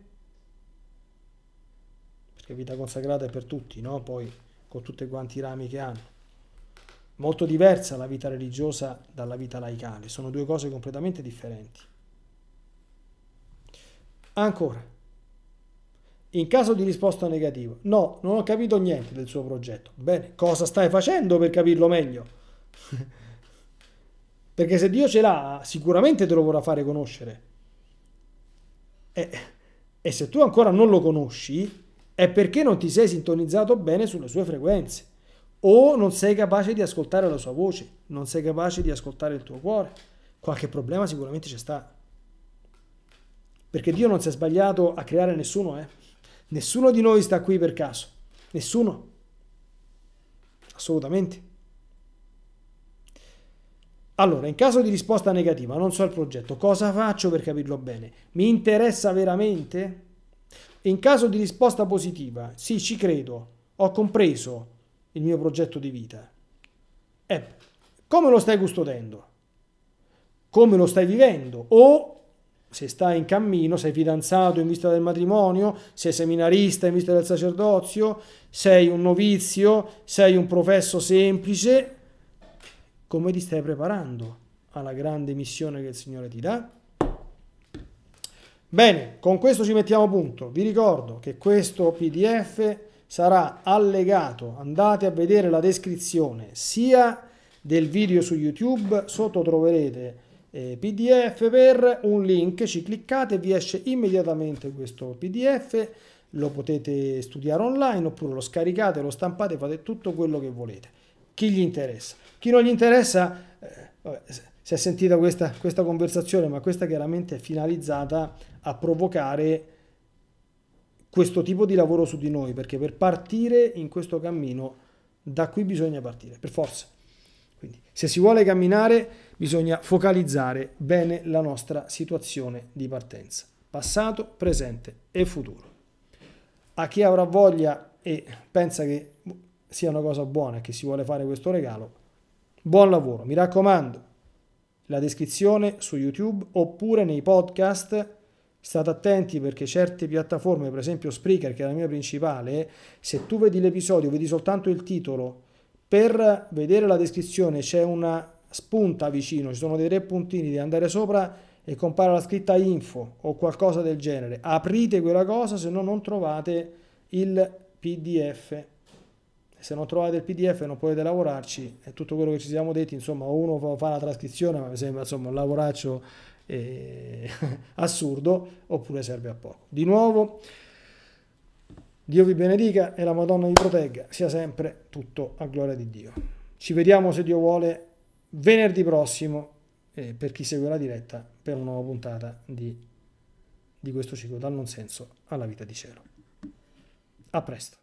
perché vita consacrata è per tutti, no? Poi con tutti quanti i rami che hanno. Molto diversa la vita religiosa dalla vita laicale, sono due cose completamente differenti. Ancora, in caso di risposta negativa, no, non ho capito niente del suo progetto. Bene, cosa stai facendo per capirlo meglio? Perché se Dio ce l'ha, sicuramente te lo vorrà fare conoscere. E, e se tu ancora non lo conosci, è perché non ti sei sintonizzato bene sulle sue frequenze o non sei capace di ascoltare la sua voce, non sei capace di ascoltare il tuo cuore. Qualche problema sicuramente c'è sta. Perché Dio non si è sbagliato a creare nessuno, eh? Nessuno di noi sta qui per caso. Nessuno. Assolutamente. Allora, in caso di risposta negativa, non so il progetto, cosa faccio per capirlo bene? Mi interessa veramente? In caso di risposta positiva, sì, ci credo, ho compreso il mio progetto di vita. Eh, come lo stai custodendo? Come lo stai vivendo? O se stai in cammino, sei fidanzato in vista del matrimonio, sei seminarista in vista del sacerdozio, sei un novizio, sei un professo semplice, come ti stai preparando alla grande missione che il Signore ti dà? Bene, con questo ci mettiamo a punto. Vi ricordo che questo PDF sarà allegato, andate a vedere la descrizione sia del video su YouTube, sotto troverete eh, PDF per un link, ci cliccate, vi esce immediatamente questo PDF, lo potete studiare online oppure lo scaricate, lo stampate, fate tutto quello che volete. Chi gli interessa? Chi non gli interessa? Eh, vabbè, si è sentita questa, questa conversazione, ma questa chiaramente è finalizzata a provocare questo tipo di lavoro su di noi, perché per partire in questo cammino, da qui bisogna partire, per forza. Quindi, se si vuole camminare, bisogna focalizzare bene la nostra situazione di partenza, passato, presente e futuro. A chi avrà voglia e pensa che sia una cosa buona, che si vuole fare questo regalo, buon lavoro, mi raccomando la descrizione su YouTube oppure nei podcast. State attenti perché certe piattaforme, per esempio Spreaker, che è la mia principale, se tu vedi l'episodio, vedi soltanto il titolo, per vedere la descrizione c'è una spunta vicino, ci sono dei tre puntini, devi andare sopra e compare la scritta info o qualcosa del genere. Aprite quella cosa, se no non trovate il PDF se non trovate il pdf non potete lavorarci è tutto quello che ci siamo detti insomma uno fa la trascrizione ma mi sembra insomma un lavoraccio eh, assurdo oppure serve a poco di nuovo Dio vi benedica e la Madonna vi protegga sia sempre tutto a gloria di Dio ci vediamo se Dio vuole venerdì prossimo eh, per chi segue la diretta per una nuova puntata di, di questo ciclo dal non senso alla vita di cielo a presto